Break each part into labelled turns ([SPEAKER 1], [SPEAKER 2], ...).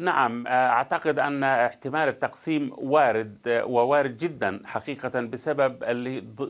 [SPEAKER 1] نعم آه، اعتقد ان احتمال التقسيم وارد آه، ووارد جدا حقيقه بسبب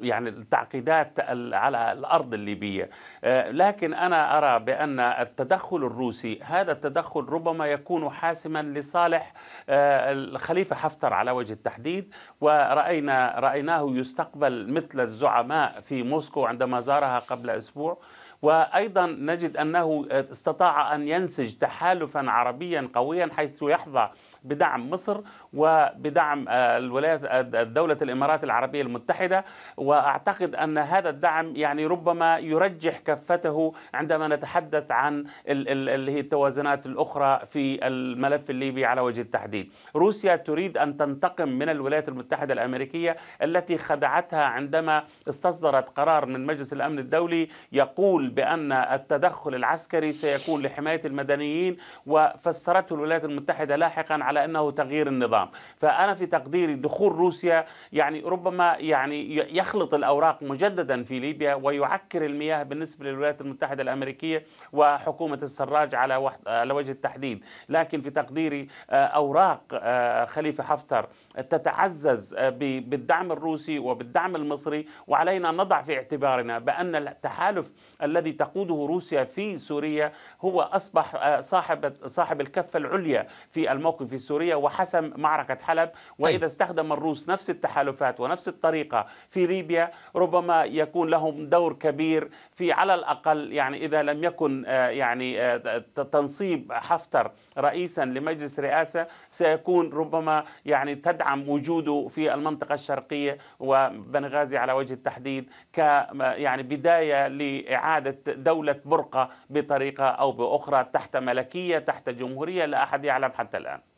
[SPEAKER 1] يعني التعقيدات على الارض الليبيه آه، لكن انا ارى بان التدخل الروسي هذا التدخل ربما يكون حاسما لصالح الخليفه حفتر على وجه التحديد وراينا رايناه يستقبل مثل الزعماء في موسكو عندما زارها قبل اسبوع وأيضا نجد أنه استطاع أن ينسج تحالفا عربيا قويا حيث يحظى بدعم مصر وبدعم آه، الولايات آه، دولة الإمارات العربية المتحدة وأعتقد أن هذا الدعم يعني ربما يرجح كفته عندما نتحدث عن اللي هي التوازنات الأخرى في الملف الليبي على وجه التحديد روسيا تريد أن تنتقم من الولايات المتحدة الأمريكية التي خدعتها عندما استصدرت قرار من مجلس الأمن الدولي يقول بأن التدخل العسكري سيكون لحماية المدنيين وفسرته الولايات المتحدة لاحقا على أنه تغيير النظام فأنا في تقديري دخول روسيا يعني ربما يعني يخلط الأوراق مجددا في ليبيا ويعكر المياه بالنسبة للولايات المتحدة الأمريكية وحكومة السراج على, على وجه التحديد لكن في تقديري آه، أوراق آه، خليفة حفتر تتعزز آه، بالدعم الروسي وبالدعم المصري وعلينا نضع في اعتبارنا بأن التحالف الذي الذي تقوده روسيا في سوريا هو أصبح آه، صاحب صاحب الكفة العليا في الموقف في سوريا وحسم معركة حلب وإذا طيب. استخدم الروس نفس التحالفات ونفس الطريقة في ليبيا ربما يكون لهم دور كبير في على الأقل يعني إذا لم يكن آه، يعني آه، تنصيب حفتر رئيسا لمجلس رئاسة سيكون ربما يعني تدعم وجوده في المنطقة الشرقية وبنغازي على وجه التحديد ك يعني بداية لإعادة عادت دولة برقة بطريقة أو بأخرى تحت ملكية تحت جمهورية لا أحد يعلم حتى الآن